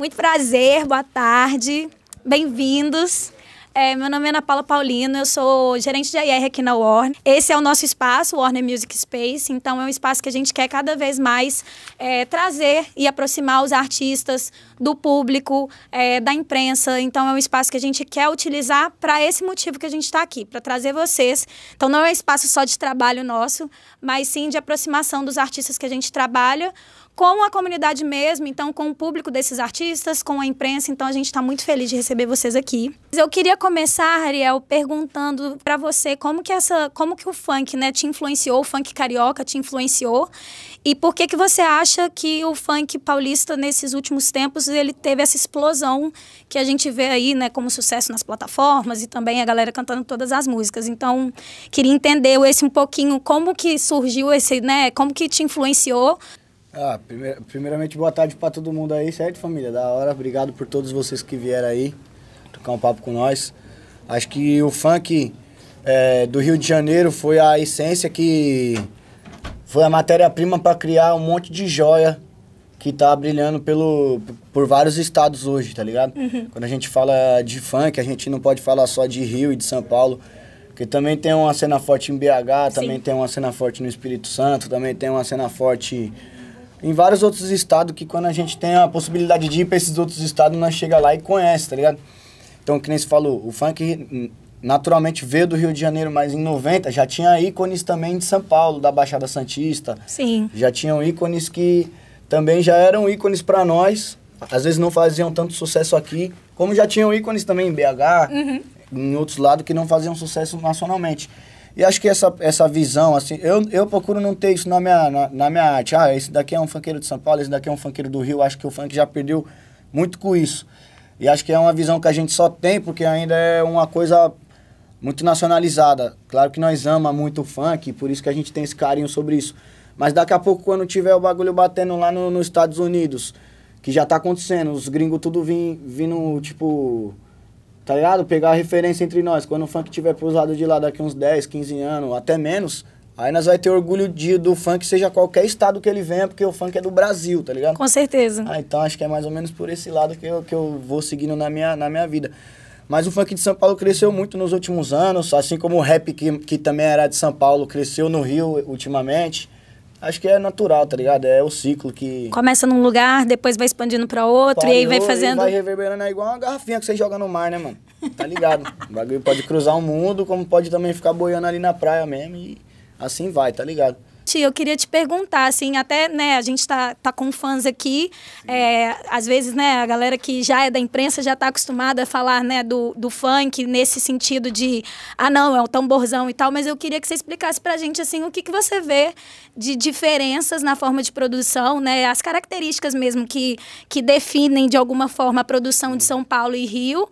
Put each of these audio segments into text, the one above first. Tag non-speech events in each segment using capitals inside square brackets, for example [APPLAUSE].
Muito prazer, boa tarde, bem-vindos. É, meu nome é Ana Paula Paulino, eu sou gerente de IR aqui na Warner. Esse é o nosso espaço, o Warner Music Space, então é um espaço que a gente quer cada vez mais é, trazer e aproximar os artistas do público, é, da imprensa. Então é um espaço que a gente quer utilizar para esse motivo que a gente está aqui, para trazer vocês. Então não é um espaço só de trabalho nosso, mas sim de aproximação dos artistas que a gente trabalha com a comunidade mesmo, então com o público desses artistas, com a imprensa. Então a gente está muito feliz de receber vocês aqui. Eu queria começar, Ariel, perguntando para você como que essa, como que o funk, né, te influenciou, o funk carioca te influenciou e por que que você acha que o funk paulista nesses últimos tempos ele teve essa explosão que a gente vê aí, né, como sucesso nas plataformas e também a galera cantando todas as músicas. Então, queria entender esse um pouquinho como que surgiu esse, né, como que te influenciou ah, primeir, primeiramente, boa tarde para todo mundo aí, certo, família? Da hora, obrigado por todos vocês que vieram aí tocar um papo com nós. Acho que o funk é, do Rio de Janeiro foi a essência que foi a matéria-prima para criar um monte de joia que tá brilhando pelo, por vários estados hoje, tá ligado? Uhum. Quando a gente fala de funk, a gente não pode falar só de Rio e de São Paulo, porque também tem uma cena forte em BH, Sim. também tem uma cena forte no Espírito Santo, também tem uma cena forte em vários outros estados que quando a gente tem a possibilidade de ir para esses outros estados, nós chega lá e conhece, tá ligado? Então, que nem se falou, o funk naturalmente veio do Rio de Janeiro, mas em 90 já tinha ícones também de São Paulo, da Baixada Santista. Sim. Já tinham ícones que também já eram ícones para nós. Às vezes não faziam tanto sucesso aqui, como já tinham ícones também em BH, uhum. em outros lados que não faziam sucesso nacionalmente. E acho que essa, essa visão, assim, eu, eu procuro não ter isso na minha, na, na minha arte. Ah, esse daqui é um funkeiro de São Paulo, esse daqui é um funkeiro do Rio. Acho que o funk já perdeu muito com isso. E acho que é uma visão que a gente só tem porque ainda é uma coisa muito nacionalizada. Claro que nós amamos muito o funk, por isso que a gente tem esse carinho sobre isso. Mas daqui a pouco, quando tiver o bagulho batendo lá no, nos Estados Unidos, que já tá acontecendo, os gringos tudo vindo, tipo, tá ligado? Pegar a referência entre nós. Quando o funk tiver pros de lá daqui uns 10, 15 anos, até menos, aí nós vai ter orgulho de, do funk, seja qualquer estado que ele venha, porque o funk é do Brasil, tá ligado? Com certeza. Ah, então acho que é mais ou menos por esse lado que eu, que eu vou seguindo na minha, na minha vida. Mas o funk de São Paulo cresceu muito nos últimos anos, assim como o rap, que, que também era de São Paulo, cresceu no Rio ultimamente. Acho que é natural, tá ligado? É o ciclo que. Começa num lugar, depois vai expandindo pra outro, e aí vai fazendo. vai reverberando, é igual uma garrafinha que você joga no mar, né, mano? Tá ligado? [LAUGHS] o bagulho pode cruzar o mundo, como pode também ficar boiando ali na praia mesmo, e assim vai, tá ligado? eu queria te perguntar, assim, até, né, a gente tá, tá com fãs aqui, é, às vezes, né, a galera que já é da imprensa já tá acostumada a falar, né, do, do funk nesse sentido de, ah, não, é o tamborzão e tal, mas eu queria que você explicasse pra gente, assim, o que, que você vê de diferenças na forma de produção, né, as características mesmo que, que definem, de alguma forma, a produção de São Paulo e Rio,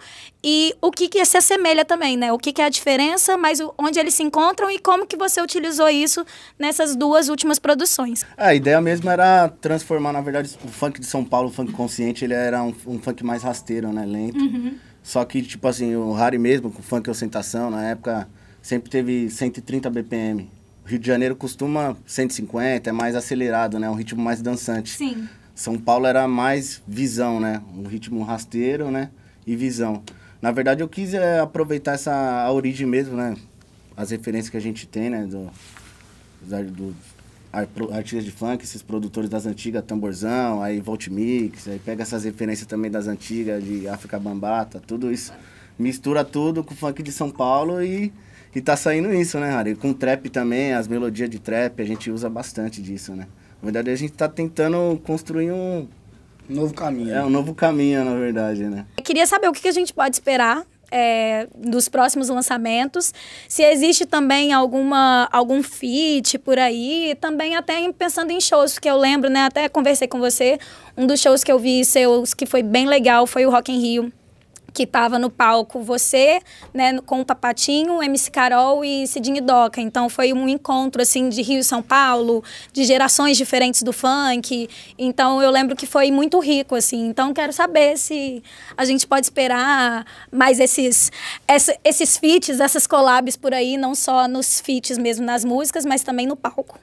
e o que, que se assemelha também, né? O que, que é a diferença, mas onde eles se encontram e como que você utilizou isso nessas duas últimas produções. Ah, a ideia mesmo era transformar, na verdade, o funk de São Paulo, o funk consciente, ele era um, um funk mais rasteiro, né? Lento. Uhum. Só que, tipo assim, o Harry mesmo, com funk ostentação, na época, sempre teve 130 BPM. Rio de Janeiro costuma 150, é mais acelerado, né? Um ritmo mais dançante. Sim. São Paulo era mais visão, né? Um ritmo rasteiro, né? E visão. Na verdade, eu quis é, aproveitar essa a origem mesmo, né? As referências que a gente tem, né? Do, do, artistas de funk, esses produtores das antigas, Tamborzão, aí Mix, aí pega essas referências também das antigas, de África Bambata, tudo isso. Mistura tudo com o funk de São Paulo e, e tá saindo isso, né, Harry? Com trap também, as melodias de trap, a gente usa bastante disso, né? Na verdade, a gente tá tentando construir um, um novo caminho. É um novo caminho, na verdade, né? Eu queria saber o que a gente pode esperar é, dos próximos lançamentos, se existe também alguma algum feat por aí, também até pensando em shows que eu lembro, né? Até conversei com você, um dos shows que eu vi seus que foi bem legal foi o Rock in Rio que estava no palco você, né, com o Papatinho, MC Carol e Cidinho Doca. Então foi um encontro assim de Rio e São Paulo, de gerações diferentes do funk. Então eu lembro que foi muito rico assim. Então quero saber se a gente pode esperar mais esses essa, esses feats, essas collabs por aí, não só nos feats mesmo nas músicas, mas também no palco.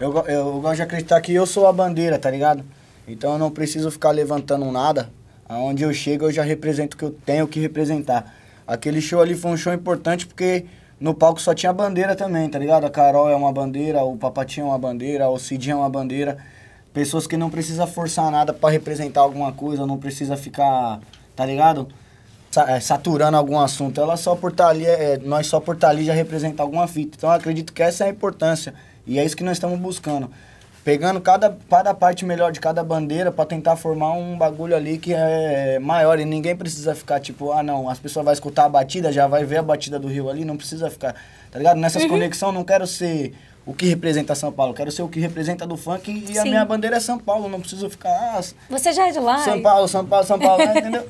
Eu, eu gosto de acreditar que eu sou a bandeira, tá ligado? Então eu não preciso ficar levantando nada Aonde eu chego, eu já represento o que eu tenho que representar. Aquele show ali foi um show importante porque no palco só tinha bandeira também, tá ligado? A Carol é uma bandeira, o Papatinho é uma bandeira, o Cidinho é uma bandeira. Pessoas que não precisa forçar nada para representar alguma coisa, não precisa ficar, tá ligado? Eh, saturando algum assunto. Ela só por estar tá ali, é, nós só por estar tá ali já representa alguma fita. Então eu acredito que essa é a importância. E é isso que nós estamos buscando pegando cada, cada parte melhor de cada bandeira para tentar formar um bagulho ali que é maior e ninguém precisa ficar tipo, ah não, as pessoas vão escutar a batida, já vai ver a batida do Rio ali, não precisa ficar, tá ligado? Nessas uhum. conexões não quero ser o que representa São Paulo, quero ser o que representa do funk e Sim. a minha bandeira é São Paulo, não preciso ficar, ah, Você já é de lá? São Paulo, São Paulo, São Paulo, [LAUGHS] entendeu?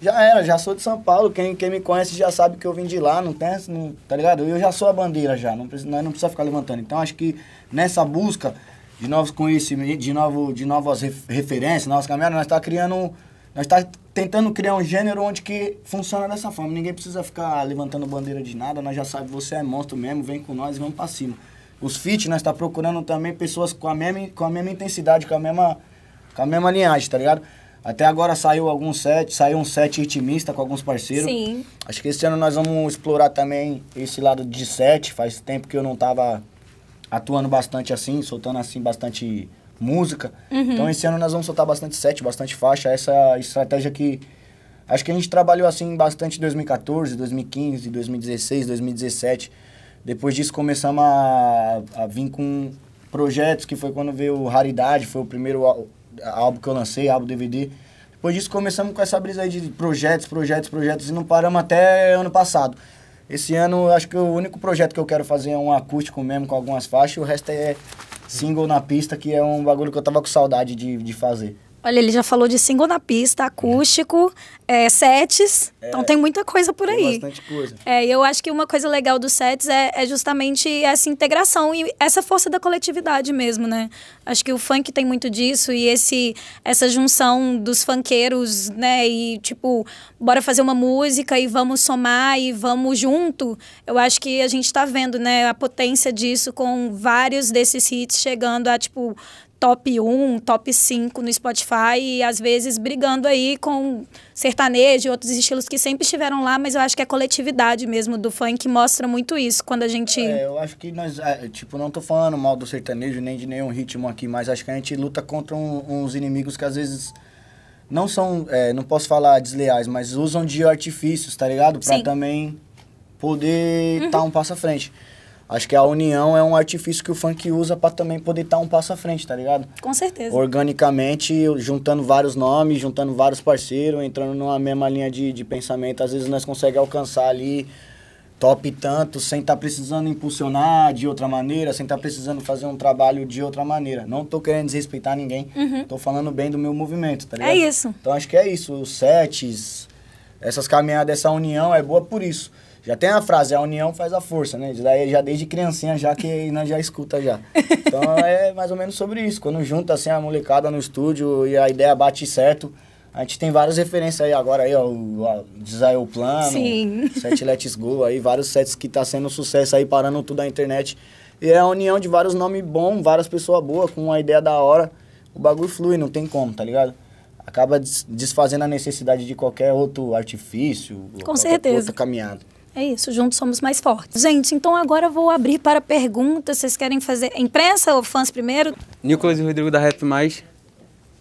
Já era, já sou de São Paulo. Quem, quem me conhece já sabe que eu vim de lá, não tem, não, tá ligado? Eu já sou a bandeira já, não, precisa, não precisa ficar levantando. Então acho que nessa busca de novos conhecimentos, de, novo, de novas referências, novas caminhadas, nós está criando. Nós está tentando criar um gênero onde que funciona dessa forma. Ninguém precisa ficar levantando bandeira de nada, nós já sabemos, você é monstro mesmo, vem com nós e vamos para cima. Os fit, nós está procurando também pessoas com a, mesma, com a mesma intensidade, com a mesma, com a mesma linhagem, tá ligado? Até agora saiu alguns set, saiu um set ritmista com alguns parceiros. Sim. Acho que esse ano nós vamos explorar também esse lado de set. Faz tempo que eu não tava atuando bastante assim, soltando assim bastante música. Uhum. Então esse ano nós vamos soltar bastante set, bastante faixa. Essa é estratégia que acho que a gente trabalhou assim bastante em 2014, 2015, 2016, 2017. Depois disso começamos a, a vir com projetos, que foi quando veio Raridade, foi o primeiro álbum que eu lancei, álbum DVD. Depois disso começamos com essa brisa aí de projetos, projetos, projetos e não paramos até ano passado. Esse ano, acho que o único projeto que eu quero fazer é um acústico mesmo, com algumas faixas. O resto é single na pista, que é um bagulho que eu tava com saudade de, de fazer. Olha, ele já falou de single na pista, acústico, é, sets. É, então tem muita coisa por tem aí. Bastante coisa. É, eu acho que uma coisa legal dos sets é, é, justamente essa integração e essa força da coletividade mesmo, né? Acho que o funk tem muito disso e esse essa junção dos funkeiros, né? E tipo, bora fazer uma música e vamos somar e vamos junto. Eu acho que a gente está vendo, né, a potência disso com vários desses hits chegando a tipo top 1, top 5 no Spotify e às vezes brigando aí com sertanejo e outros estilos que sempre estiveram lá, mas eu acho que a é coletividade mesmo do funk mostra muito isso quando a gente. É, eu acho que nós, é, tipo, não tô falando mal do sertanejo nem de nenhum ritmo aqui, mas acho que a gente luta contra um, uns inimigos que às vezes não são, é, não posso falar desleais, mas usam de artifícios, tá ligado? Pra Sim. também poder estar uhum. tá um passo à frente. Acho que a união é um artifício que o funk usa para também poder estar tá um passo à frente, tá ligado? Com certeza. Organicamente, juntando vários nomes, juntando vários parceiros, entrando numa mesma linha de, de pensamento. Às vezes nós conseguimos alcançar ali top tanto, sem estar tá precisando impulsionar de outra maneira, sem estar tá precisando fazer um trabalho de outra maneira. Não tô querendo desrespeitar ninguém, uhum. tô falando bem do meu movimento, tá ligado? É isso. Então acho que é isso. Os sets, essas caminhadas, essa união é boa por isso. Já tem a frase, a união faz a força, né? Daí já desde criancinha, já que nós já escuta já. [LAUGHS] Então é mais ou menos sobre isso. Quando junta assim a molecada no estúdio e a ideia bate certo, a gente tem várias referências aí agora, aí, ó, o Desire Plano, Sim. [LAUGHS] Set Let's Go, aí, vários sets que tá sendo sucesso aí, parando tudo na internet. E é a união de vários nomes bons, várias pessoas boas, com uma ideia da hora. O bagulho flui, não tem como, tá ligado? Acaba desfazendo a necessidade de qualquer outro artifício, com certeza. outra caminhada. É isso, juntos somos mais fortes. Gente, então agora vou abrir para perguntas. Vocês querem fazer imprensa ou fãs primeiro? Nicolas e Rodrigo da Rap Mais.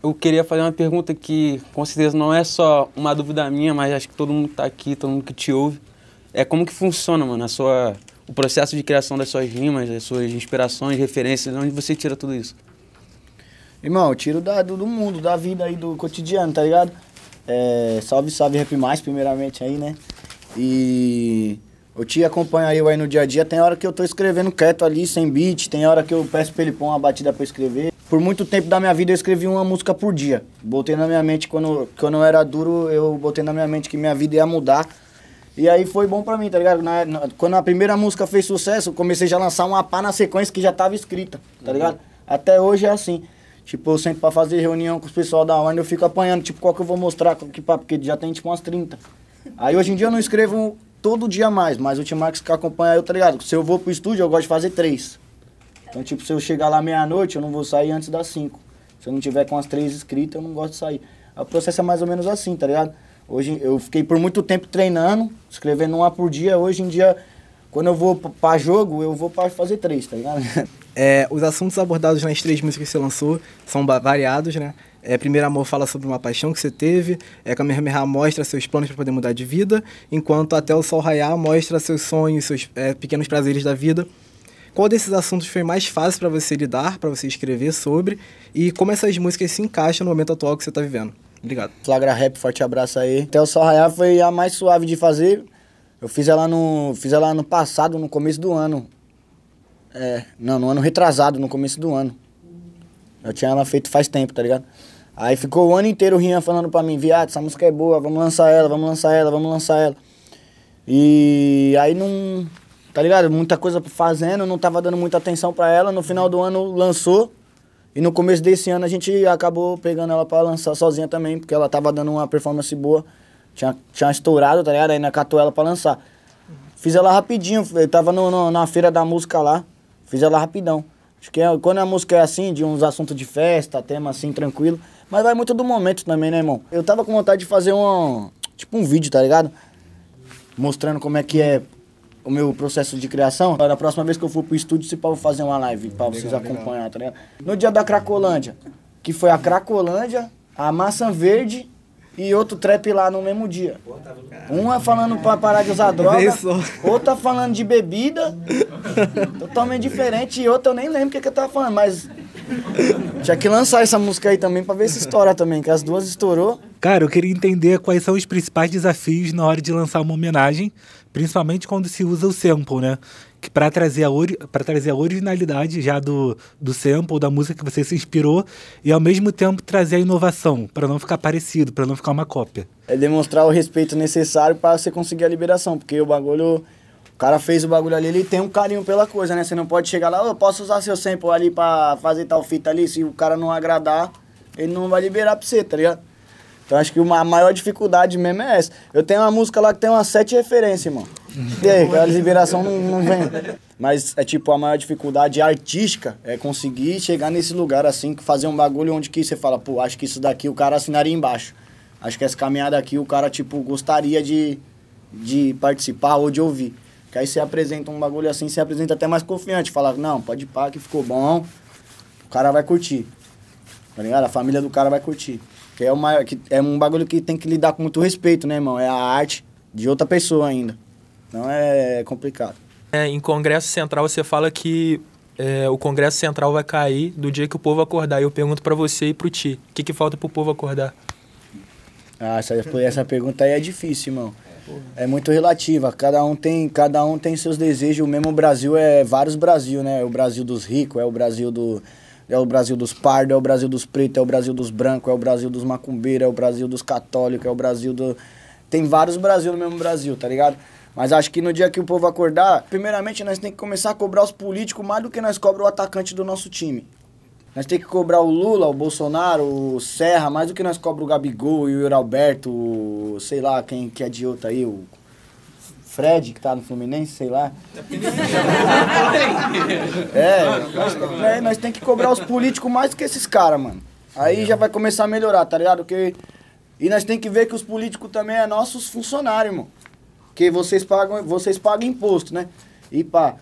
Eu queria fazer uma pergunta que com certeza não é só uma dúvida minha, mas acho que todo mundo que tá aqui, todo mundo que te ouve. É como que funciona, mano, a sua, o processo de criação das suas rimas, das suas inspirações, referências, onde você tira tudo isso? Irmão, eu tiro da, do, do mundo, da vida aí, do cotidiano, tá ligado? É, salve, salve Rap Mais, primeiramente aí, né? E o tio acompanha eu aí no dia a dia. Tem hora que eu tô escrevendo quieto ali, sem beat. Tem hora que eu peço pra ele pôr uma batida pra escrever. Por muito tempo da minha vida eu escrevi uma música por dia. Botei na minha mente, quando, quando eu era duro, eu botei na minha mente que minha vida ia mudar. E aí foi bom pra mim, tá ligado? Na, na, quando a primeira música fez sucesso, eu comecei já a lançar uma pá na sequência que já tava escrita, tá uhum. ligado? Uhum. Até hoje é assim. Tipo, eu sempre pra fazer reunião com os pessoal da Warner, eu fico apanhando, tipo, qual que eu vou mostrar, qual que pá, porque já tem tipo umas 30. Aí hoje em dia eu não escrevo todo dia mais, mas o Timax que acompanha eu, tá ligado? Se eu vou pro estúdio, eu gosto de fazer três. Então, tipo, se eu chegar lá meia-noite, eu não vou sair antes das cinco. Se eu não tiver com as três escritas, eu não gosto de sair. O processo é mais ou menos assim, tá ligado? Hoje eu fiquei por muito tempo treinando, escrevendo uma por dia. Hoje em dia, quando eu vou para jogo, eu vou para fazer três, tá ligado? É, os assuntos abordados nas três músicas que você lançou são variados, né? É, Primeiro Amor fala sobre uma paixão que você teve, é, Kamehameha mostra seus planos para poder mudar de vida, enquanto Até o Sol Raiar mostra seus sonhos, seus é, pequenos prazeres da vida. Qual desses assuntos foi mais fácil para você lidar, para você escrever sobre, e como essas músicas se encaixam no momento atual que você está vivendo? Obrigado. Flagra Rap, forte abraço aí. Até o Sol Raiar foi a mais suave de fazer. Eu fiz ela no, fiz ela no passado, no começo do ano. É, não, no ano retrasado, no começo do ano. Eu tinha ela feito faz tempo, tá ligado? Aí ficou o ano inteiro o Rian falando pra mim, viado, essa música é boa, vamos lançar ela, vamos lançar ela, vamos lançar ela. E aí não. Tá ligado? Muita coisa fazendo, não tava dando muita atenção pra ela. No final do ano lançou. E no começo desse ano a gente acabou pegando ela pra lançar sozinha também, porque ela tava dando uma performance boa. Tinha, tinha estourado, tá ligado? Aí na catou ela pra lançar. Fiz ela rapidinho, eu tava no, no, na feira da música lá. Fiz ela rapidão. Acho que é, quando a música é assim, de uns assuntos de festa, tema assim, tranquilo mas vai muito do momento também, né, irmão? Eu tava com vontade de fazer um. Tipo um vídeo, tá ligado? Mostrando como é que é o meu processo de criação. Na próxima vez que eu for pro estúdio, se pau fazer uma live pra vocês legal, acompanhar, legal. tá ligado? No dia da Cracolândia, que foi a Cracolândia, a Maçã Verde e outro trap lá no mesmo dia. Uma falando pra parar de usar [LAUGHS] droga, outra falando de bebida, [LAUGHS] totalmente diferente, e outra eu nem lembro o que, que eu tava falando, mas tinha que lançar essa música aí também pra ver se estoura também, que as duas estourou. Cara, eu queria entender quais são os principais desafios na hora de lançar uma homenagem, principalmente quando se usa o sample, né? Que pra trazer a, ori pra trazer a originalidade já do, do sample, da música que você se inspirou, e ao mesmo tempo trazer a inovação, para não ficar parecido, para não ficar uma cópia. É demonstrar o respeito necessário para você conseguir a liberação, porque o bagulho o cara fez o bagulho ali, ele tem um carinho pela coisa, né? Você não pode chegar lá, eu oh, posso usar seu sample ali pra fazer tal fita ali, se o cara não agradar, ele não vai liberar pra você, tá ligado? Então acho que uma, a maior dificuldade mesmo é essa. Eu tenho uma música lá que tem umas sete referências, mano. E aí, a liberação não, não vem. Mas é tipo, a maior dificuldade artística é conseguir chegar nesse lugar assim, fazer um bagulho onde que você fala, pô, acho que isso daqui o cara assinaria embaixo. Acho que essa caminhada aqui o cara, tipo, gostaria de, de participar ou de ouvir. Que aí você apresenta um bagulho assim, você apresenta até mais confiante. Falar, não, pode pá que ficou bom. O cara vai curtir. Tá ligado? A família do cara vai curtir. Que é, uma, que é um bagulho que tem que lidar com muito respeito, né, irmão? É a arte de outra pessoa ainda. Então é complicado. É, em Congresso Central você fala que é, o Congresso Central vai cair do dia que o povo acordar. E eu pergunto para você e pro Ti, o que, que falta pro povo acordar? Ah, essa, essa pergunta aí é difícil, irmão é muito relativa. Cada um tem, cada um tem seus desejos. O mesmo Brasil é vários Brasil, né? É o Brasil dos ricos, é o Brasil do é o Brasil dos pardos, é o Brasil dos pretos, é o Brasil dos brancos, é o Brasil dos macumbeiros, é o Brasil dos católicos, é o Brasil do tem vários Brasil no mesmo Brasil, tá ligado? Mas acho que no dia que o povo acordar, primeiramente nós tem que começar a cobrar os políticos mais do que nós cobra o atacante do nosso time. Nós tem que cobrar o Lula, o Bolsonaro, o Serra, mais do que nós cobramos o Gabigol e o Alberto, o, sei lá, quem que é de outro aí, o Fred, que tá no Fluminense, sei lá. [LAUGHS] É, nós, é, nós tem que cobrar os políticos mais do que esses caras, mano. Aí já vai começar a melhorar, tá ligado? Porque, e nós tem que ver que os políticos também é nossos funcionários, irmão. Porque vocês pagam, vocês pagam imposto, né? E pá.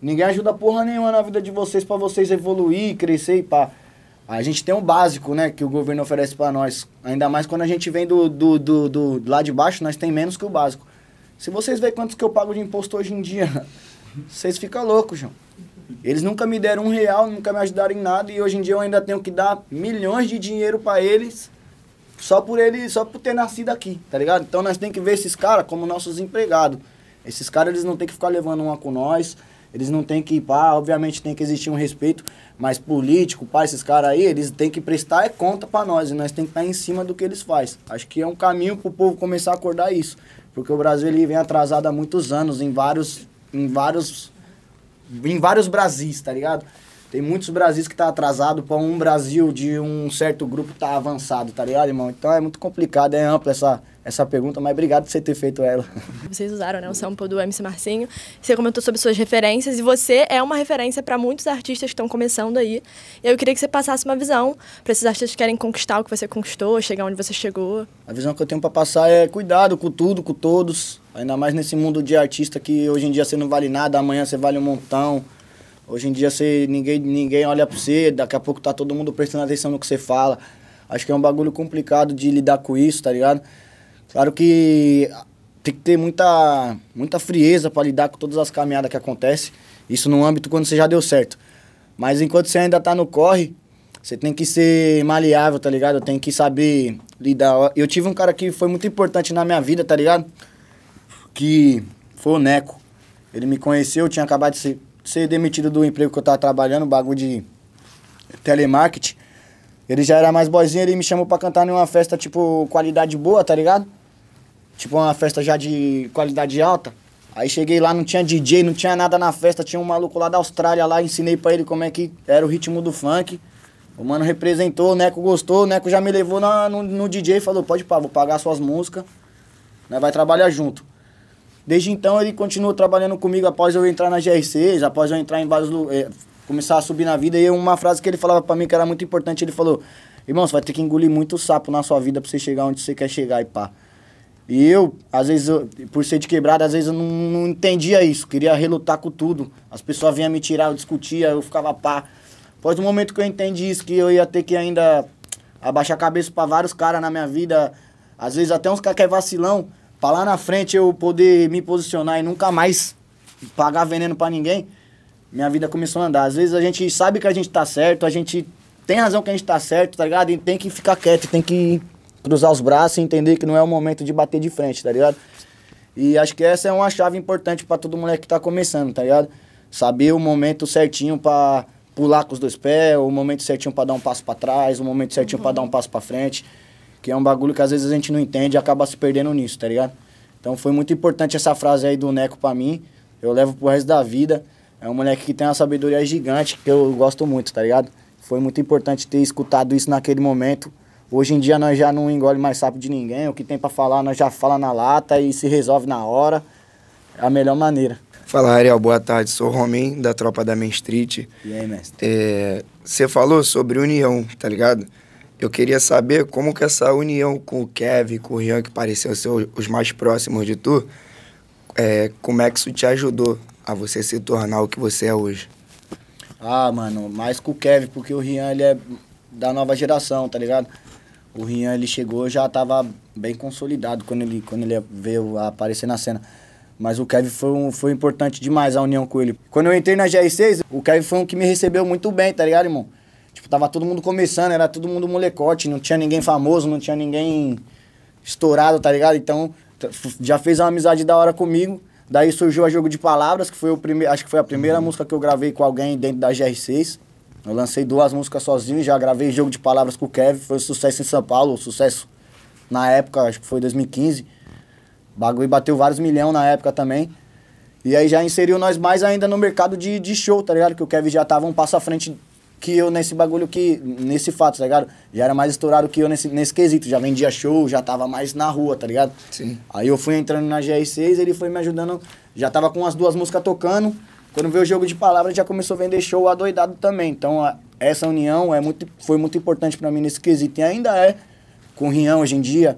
Ninguém ajuda porra nenhuma na vida de vocês para vocês evoluir, crescer e pá. A gente tem um básico, né, que o governo oferece para nós. Ainda mais quando a gente vem do, do, do, do, lá de baixo, nós tem menos que o básico. Se vocês verem quantos que eu pago de imposto hoje em dia, [LAUGHS] vocês ficam loucos, João. Eles nunca me deram um real, nunca me ajudaram em nada e hoje em dia eu ainda tenho que dar milhões de dinheiro para eles só por eles só por ter nascido aqui, tá ligado? Então nós tem que ver esses caras como nossos empregados. Esses caras eles não tem que ficar levando uma com nós. Eles não têm que ir para, obviamente tem que existir um respeito, mas político, para esses caras aí, eles têm que prestar é conta para nós, e nós tem que estar em cima do que eles faz. Acho que é um caminho para o povo começar a acordar isso, porque o Brasil ele vem atrasado há muitos anos em vários em vários em vários Brasis, tá ligado? Tem muitos Brasis que tá atrasado para um Brasil de um certo grupo tá avançado, tá ligado, irmão? Então é muito complicado, é ampla essa, essa pergunta, mas obrigado por você ter feito ela. [LAUGHS] Vocês usaram, né, o sample do MC Marcinho. Você comentou sobre suas referências e você é uma referência para muitos artistas que estão começando aí. E eu queria que você passasse uma visão para esses artistas que querem conquistar o que você conquistou, chegar onde você chegou. A visão que eu tenho para passar é cuidado com tudo, com todos, ainda mais nesse mundo de artista que hoje em dia você não vale nada, amanhã você vale um montão. Hoje em dia você, ninguém, ninguém olha pra você, daqui a pouco tá todo mundo prestando atenção no que você fala. Acho que é um bagulho complicado de lidar com isso, tá ligado? Claro que tem que ter muita, muita frieza para lidar com todas as caminhadas que acontecem. Isso no âmbito quando você já deu certo. Mas enquanto você ainda tá no corre, você tem que ser maleável, tá ligado? Tem que saber lidar. Eu tive um cara que foi muito importante na minha vida, tá ligado? Que foi o Neco. Ele me conheceu, eu tinha acabado de ser ser demitido do emprego que eu tava trabalhando, bagulho de telemarketing. Ele já era mais boizinho, ele me chamou pra cantar em uma festa, tipo, qualidade boa, tá ligado? Tipo, uma festa já de qualidade alta. Aí cheguei lá, não tinha DJ, não tinha nada na festa, tinha um maluco lá da Austrália lá, ensinei pra ele como é que era o ritmo do funk. O mano representou, o Neco gostou, o Neco já me levou na, no, no DJ e falou, pode pá, vou pagar suas músicas, né vai trabalhar junto. Desde então ele continuou trabalhando comigo após eu entrar na GR6, após eu entrar em vários eh, começar a subir na vida. E uma frase que ele falava para mim que era muito importante, ele falou: "Irmão, você vai ter que engolir muito sapo na sua vida para você chegar onde você quer chegar e pá". E eu, às vezes, eu, por ser de quebrada, às vezes eu não, não entendia isso, queria relutar com tudo. As pessoas vinham me tirar, eu discutia, eu ficava pá. Após o momento que eu entendi isso, que eu ia ter que ainda abaixar a cabeça para vários caras na minha vida, às vezes até uns caras que é vacilão, Pra lá na frente eu poder me posicionar e nunca mais pagar veneno para ninguém, minha vida começou a andar. Às vezes a gente sabe que a gente tá certo, a gente tem razão que a gente tá certo, tá ligado? E tem que ficar quieto, tem que cruzar os braços e entender que não é o momento de bater de frente, tá ligado? E acho que essa é uma chave importante para todo moleque que tá começando, tá ligado? Saber o momento certinho para pular com os dois pés, o momento certinho para dar um passo para trás, o momento certinho uhum. para dar um passo para frente que é um bagulho que às vezes a gente não entende e acaba se perdendo nisso, tá ligado? Então foi muito importante essa frase aí do Neco para mim. Eu levo pro resto da vida. É um moleque que tem uma sabedoria gigante, que eu gosto muito, tá ligado? Foi muito importante ter escutado isso naquele momento. Hoje em dia nós já não engole mais sapo de ninguém. O que tem para falar nós já fala na lata e se resolve na hora. É a melhor maneira. Fala, Ariel. Boa tarde. Sou Romem, da Tropa da Main Street. E aí, mestre? É, você é, falou sobre união, tá ligado? Eu queria saber como que essa união com o Kevin, com o Rian, que pareciam ser os mais próximos de tu, é, como é que isso te ajudou a você se tornar o que você é hoje? Ah, mano, mais com o Kevin, porque o Rian, ele é da nova geração, tá ligado? O Rian, ele chegou, já tava bem consolidado quando ele, quando ele veio aparecer na cena. Mas o Kevin foi, um, foi importante demais a união com ele. Quando eu entrei na GR6, o Kevin foi um que me recebeu muito bem, tá ligado, irmão? Tipo, tava todo mundo começando, era todo mundo molecote, não tinha ninguém famoso, não tinha ninguém estourado, tá ligado? Então, já fez uma amizade da hora comigo. Daí surgiu a Jogo de Palavras, que foi o primeiro, acho que foi a primeira uhum. música que eu gravei com alguém dentro da GR6. Eu lancei duas músicas sozinho, já gravei Jogo de Palavras com o Kevin, foi um sucesso em São Paulo, um sucesso na época, acho que foi 2015. O bagulho bateu vários milhões na época também. E aí já inseriu nós mais ainda no mercado de, de show, tá ligado? Que o Kevin já tava um passo à frente que eu nesse bagulho que, nesse fato, tá ligado? Já era mais estourado que eu nesse, nesse quesito, já vendia show, já tava mais na rua, tá ligado? Sim. Aí eu fui entrando na GR6, ele foi me ajudando, já tava com as duas músicas tocando, quando veio o jogo de palavras já começou a vender show adoidado também, então a, essa união é muito, foi muito importante para mim nesse quesito, e ainda é, com o Rian hoje em dia,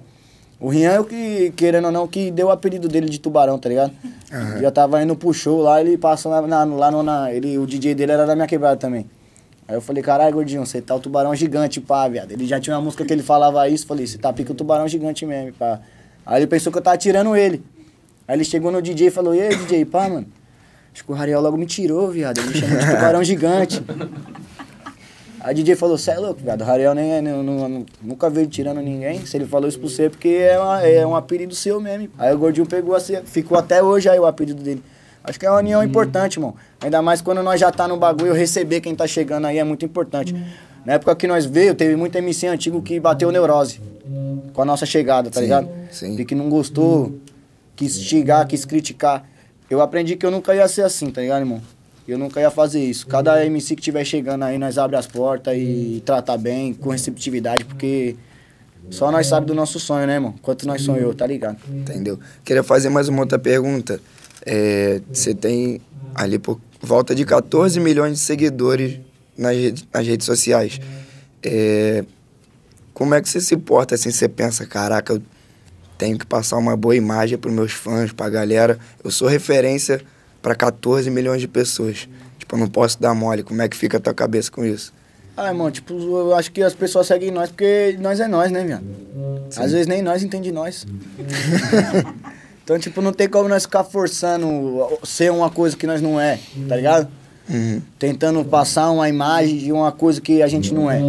o Rian é o que, querendo ou não, que deu o apelido dele de tubarão, tá ligado? Uhum. Já tava indo pro show lá, ele passou na, na, lá no. Na, ele, o DJ dele era da minha quebrada também. Aí eu falei, caralho, gordinho, você tá o tubarão gigante, pá, viado. Ele já tinha uma música que ele falava isso, falei, você tá pica o tubarão gigante mesmo, pá. Aí ele pensou que eu tava tirando ele. Aí ele chegou no DJ e falou, e aí, DJ, pá, mano. Acho que o Rariel logo me tirou, viado. Ele me chamou de tubarão gigante. [LAUGHS] Aí o DJ falou, cê é louco, viado. O Rariel nem, é, nunca veio tirando ninguém. Se ele falou isso pro você, é porque é, uma, é um apelido seu mesmo. Aí o gordinho pegou assim, ficou até hoje aí o apelido dele. Acho que é uma união uhum. importante, irmão. Ainda mais quando nós já tá no bagulho, receber quem tá chegando aí é muito importante. Uhum. Na época que nós veio, teve muito MC antigo que bateu neurose com a nossa chegada, tá sim, ligado? Sim. E que não gostou, quis xingar, quis criticar. Eu aprendi que eu nunca ia ser assim, tá ligado, irmão? Eu nunca ia fazer isso. Cada MC que tiver chegando aí, nós abre as portas e tratar bem, com receptividade, porque só nós sabe do nosso sonho, né, irmão? Quanto nós sonhou, tá ligado? Entendeu? Queria fazer mais uma outra pergunta. É, você tem ali por volta de 14 milhões de seguidores nas, redes, nas redes sociais. É, como é que você se porta assim? Você pensa, caraca, eu tenho que passar uma boa imagem para os meus fãs, para a galera. Eu sou referência para 14 milhões de pessoas. Tipo, eu não posso dar mole. Como é que fica a tua cabeça com isso? Ah, irmão, tipo, eu acho que as pessoas seguem nós porque nós é nós, né, viado? Às vezes nem nós entende nós. [LAUGHS] Então, tipo, não tem como nós ficar forçando ser uma coisa que nós não é, tá ligado? Uhum. Tentando passar uma imagem de uma coisa que a gente não é.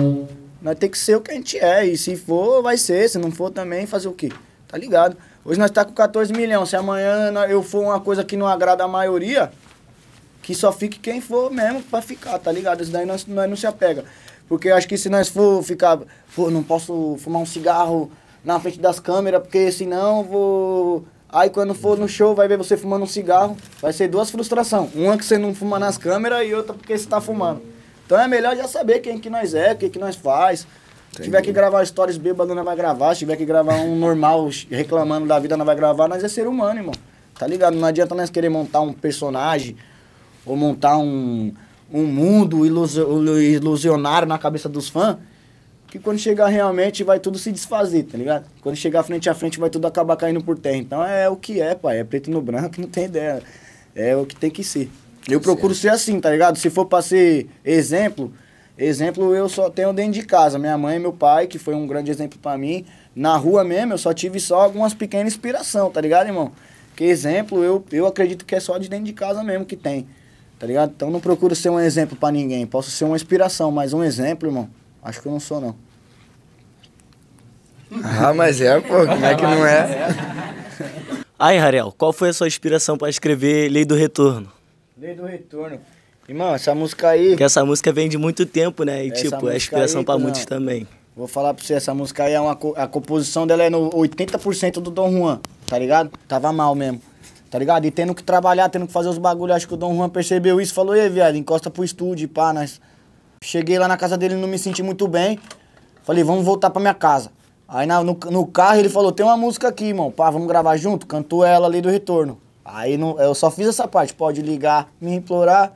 Nós tem que ser o que a gente é. E se for, vai ser. Se não for também, fazer o quê? Tá ligado? Hoje nós tá com 14 milhões. Se amanhã eu for uma coisa que não agrada a maioria, que só fique quem for mesmo pra ficar, tá ligado? Isso daí nós, nós não se apega. Porque acho que se nós for ficar, pô, não posso fumar um cigarro na frente das câmeras, porque senão vou Aí quando for no show, vai ver você fumando um cigarro. Vai ser duas frustrações. Uma que você não fuma nas câmeras e outra porque você tá fumando. Então é melhor já saber quem que nós é, o que que nós faz. Se tiver que gravar stories bêbado, não vai gravar. Se tiver que gravar um normal reclamando da vida, não vai gravar. Nós é ser humano, irmão. Tá ligado? Não adianta nós querer montar um personagem ou montar um, um mundo ilusionário na cabeça dos fãs que quando chegar realmente vai tudo se desfazer, tá ligado? Quando chegar frente a frente vai tudo acabar caindo por terra. Então é o que é, pai. É preto no branco, [LAUGHS] não tem ideia. É o que tem que ser. Eu tá procuro certo. ser assim, tá ligado? Se for pra ser exemplo, exemplo eu só tenho dentro de casa. Minha mãe e meu pai, que foi um grande exemplo para mim. Na rua mesmo, eu só tive só algumas pequenas inspiração, tá ligado, irmão? Que exemplo, eu, eu acredito que é só de dentro de casa mesmo que tem, tá ligado? Então não procuro ser um exemplo para ninguém. Posso ser uma inspiração, mas um exemplo, irmão Acho que eu não sou, não. Ah, mas é, pô, como é que não é? Aí, Rarel, qual foi a sua inspiração para escrever Lei do Retorno? Lei do Retorno. Irmão, essa música aí. Porque essa música vem de muito tempo, né? E essa tipo, é inspiração para muitos também. Vou falar pra você, essa música aí é uma. Co a composição dela é no 80% do Dom Juan, tá ligado? Tava mal mesmo. Tá ligado? E tendo que trabalhar, tendo que fazer os bagulhos, acho que o Dom Juan percebeu isso, falou, aí, viado, encosta pro estúdio, pá, nós Cheguei lá na casa dele, não me senti muito bem. Falei, vamos voltar pra minha casa. Aí na, no, no, carro ele falou, tem uma música aqui, irmão. Pá, vamos gravar junto? Cantou ela ali do retorno. Aí eu só fiz essa parte, pode ligar, me implorar.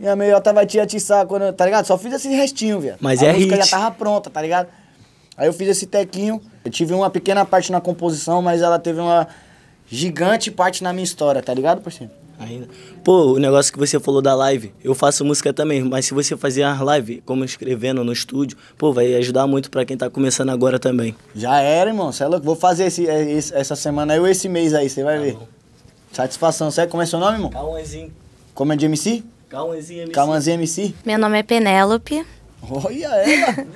Minha meiota vai te atiçar quando. Né, tá ligado? Só fiz esse restinho, velho. Mas a é música hit. já tava pronta, tá ligado? Aí eu fiz esse tequinho. Eu tive uma pequena parte na composição, mas ela teve uma gigante parte na minha história, tá ligado, parceiro? Ainda. Pô, o negócio que você falou da live, eu faço música também, mas se você fazer a live, como escrevendo no estúdio, pô, vai ajudar muito para quem tá começando agora também. Já era, irmão, você é louco. Vou fazer esse, é, esse essa semana aí ou esse mês aí, você vai tá ver. Bom. Satisfação, sério? Como é seu nome, irmão? Cauãzinho. Como é de MC? Cauãzinho MC. Cauãzinho MC. Meu nome é Penélope. Olha ela!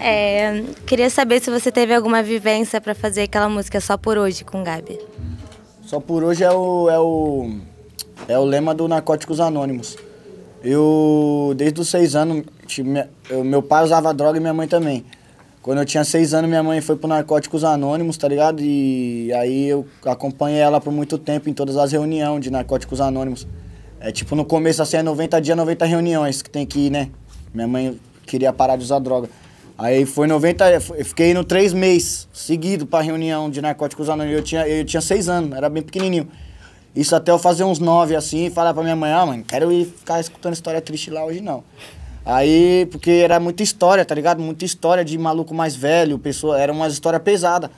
é, [LAUGHS] é, queria saber se você teve alguma vivência para fazer aquela música só por hoje com Gabi. Só por hoje é o, é o, é o lema do Narcóticos Anônimos. Eu, desde os seis anos, meu pai usava droga e minha mãe também. Quando eu tinha seis anos, minha mãe foi pro Narcóticos Anônimos, tá ligado? E aí eu acompanhei ela por muito tempo em todas as reuniões de Narcóticos Anônimos. É tipo, no começo, assim, é 90 dias, 90 reuniões que tem que ir, né? Minha mãe queria parar de usar droga. Aí foi 90, eu fiquei no três meses seguido para reunião de narcóticos anônimos. Eu tinha, eu tinha seis anos, era bem pequenininho. Isso até eu fazer uns nove assim e falar pra minha mãe, ah, mano, quero ir ficar escutando história triste lá hoje não. Aí, porque era muita história, tá ligado? Muita história de maluco mais velho, pessoa, era uma história pesada.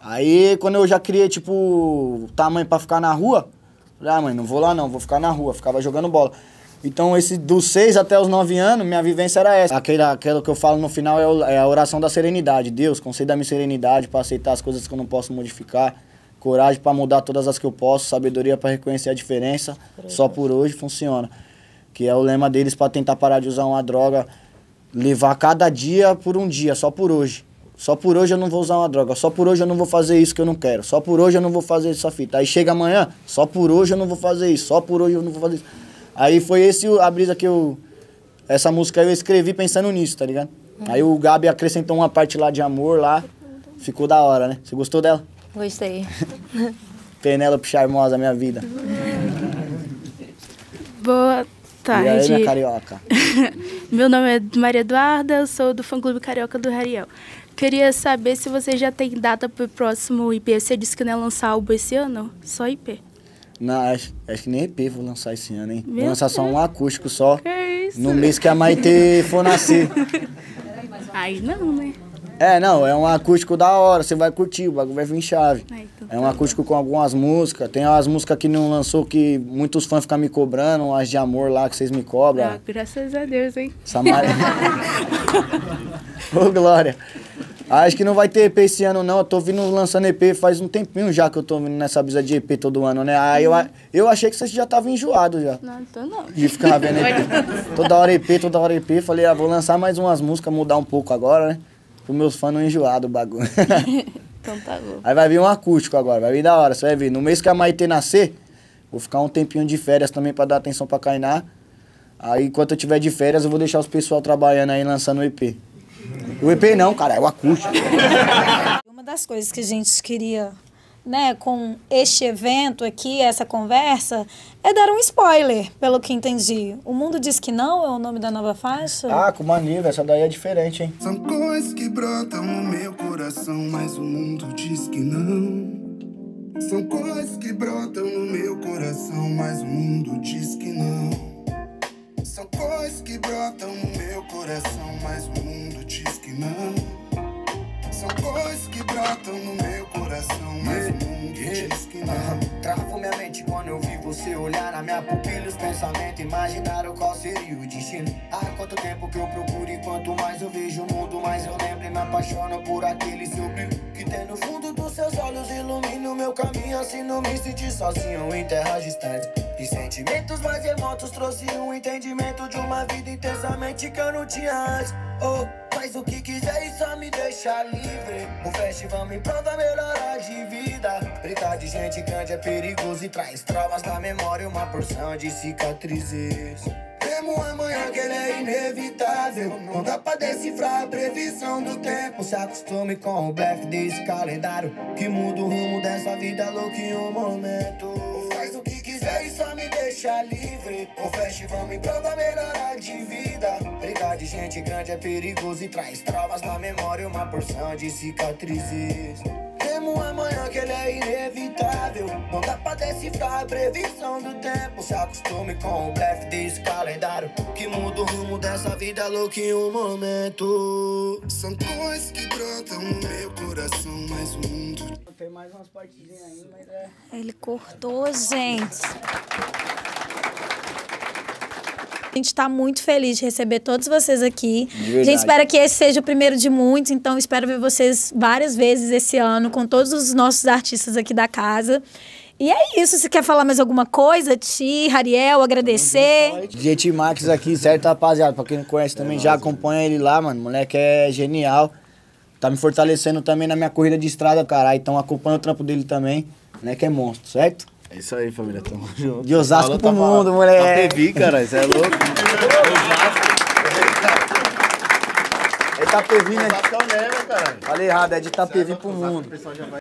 Aí, quando eu já criei, tipo, tamanho pra ficar na rua, falei, ah, mãe, não vou lá não, vou ficar na rua, ficava jogando bola. Então, esse dos seis até os nove anos, minha vivência era essa. Aquela, aquela que eu falo no final é, o, é a oração da serenidade. Deus, conceda-me serenidade para aceitar as coisas que eu não posso modificar, coragem para mudar todas as que eu posso, sabedoria para reconhecer a diferença. Só por hoje funciona. Que é o lema deles para tentar parar de usar uma droga, levar cada dia por um dia, só por hoje. Só por hoje eu não vou usar uma droga. Só por hoje eu não vou fazer isso que eu não quero. Só por hoje eu não vou fazer essa fita. Aí chega amanhã, só por hoje eu não vou fazer isso. Só por hoje eu não vou fazer isso. Aí foi esse a brisa que eu. Essa música eu escrevi pensando nisso, tá ligado? Hum. Aí o Gabi acrescentou uma parte lá de amor lá. Ficou da hora, né? Você gostou dela? Gostei. [LAUGHS] Penélope Charmosa, minha vida. [LAUGHS] Boa tarde. E aí, carioca? [LAUGHS] Meu nome é Maria Eduarda, eu sou do fã-clube carioca do Rariel. Queria saber se você já tem data para o próximo IP. Você disse que não ia lançar álbum esse ano? Só IP não acho, acho que nem EP vou lançar esse ano, hein? Meu vou lançar só um acústico só. Que isso? No mês que a Maite for nascer. [LAUGHS] Aí não, né? É, não, é um acústico da hora, você vai curtir, o bagulho vai vir em chave. Ai, ah, então é um tá acústico com algumas músicas, tem umas músicas que não lançou que muitos fãs ficam me cobrando, as de amor lá que vocês me cobram. Ah, graças a Deus, hein? Samara. [LAUGHS] Ô, Glória. Ah, acho que não vai ter EP esse ano, não. Eu tô vindo lançando EP faz um tempinho já que eu tô vindo nessa brisa de EP todo ano, né? Aí ah, eu, uhum. eu achei que você já tava enjoado já. Não, tô não. De ficar vendo EP. [LAUGHS] toda hora EP, toda hora EP. Falei, ah, vou lançar mais umas músicas, mudar um pouco agora, né? Pro meus fãs não enjoado, o bagulho. [LAUGHS] então tá bom. Aí vai vir um acústico agora, vai vir da hora, você vai ver. No mês que a Maite nascer, vou ficar um tempinho de férias também pra dar atenção pra Kainá. Aí, enquanto eu tiver de férias, eu vou deixar os pessoal trabalhando aí, lançando o EP. O EP não, cara, é o acústico. [LAUGHS] Uma das coisas que a gente queria né, com este evento aqui, essa conversa, é dar um spoiler, pelo que entendi. O Mundo Diz Que Não é o nome da nova faixa? Ah, com maneiro, essa daí é diferente, hein? São coisas que brotam no meu coração, mas o mundo diz que não. São coisas que brotam no meu coração, mas o mundo diz que não. São coisas que brotam no meu coração, mas o mundo diz que não. São coisas que brotam no meu coração, mas o mundo diz que não. Travo minha mente quando eu vi você olhar na minha pupila os pensamentos. Imaginaram qual seria o destino. Há quanto tempo que eu procuro e quanto mais eu vejo o mundo, mais eu lembro e me apaixono por aquele seu brilho que tem no fundo dos seus olhos. Ilumina o meu caminho, assim não me senti sozinho em terras distantes. E sentimentos mais remotos trouxe um entendimento de uma vida intensamente que eu não tinha antes. Oh, faz o que quiser e só me deixa livre. O festival me prova melhorar de vida. Brigar de gente grande é perigoso e traz travas na memória uma porção de cicatrizes. Temo amanhã que ele é inevitável. Não dá pra decifrar a previsão do tempo. Se acostume com o blefe desse calendário que muda o rumo dessa vida louca em um momento. Faz o que quiser quiser e só me deixa livre. O festival me prova melhorar de vida. Brigar de gente grande é perigoso e traz travas na memória uma porção de cicatrizes. Temo amanhã que ele é inevitável. Não dá pra decifrar a previsão do tempo. Se acostume com o blefe desse calendário. Que muda o rumo dessa vida louca em um momento. São coisas que brotam no meu coração, mas o mundo mais umas partezinhas aí, mas é. Ele cortou, gente. A gente está muito feliz de receber todos vocês aqui. A gente espera que esse seja o primeiro de muitos, então espero ver vocês várias vezes esse ano com todos os nossos artistas aqui da casa. E é isso. Se quer falar mais alguma coisa, Ti, Ariel, agradecer. Gente, Max aqui, certo, rapaziada? Pra quem não conhece também, é já acompanha ele lá, mano. O moleque é genial. Tá me fortalecendo também na minha corrida de estrada, caralho. Então acompanha o trampo dele também, né? Que é monstro, certo? É isso aí, família. Tamo junto. De Osasco Falou, pro tá mundo, pra, moleque. Pra tá TV, cara. Isso é louco. Tá né? Osasco. É Itapevi, né? Falei errado, é de tá Itapevi pro mundo.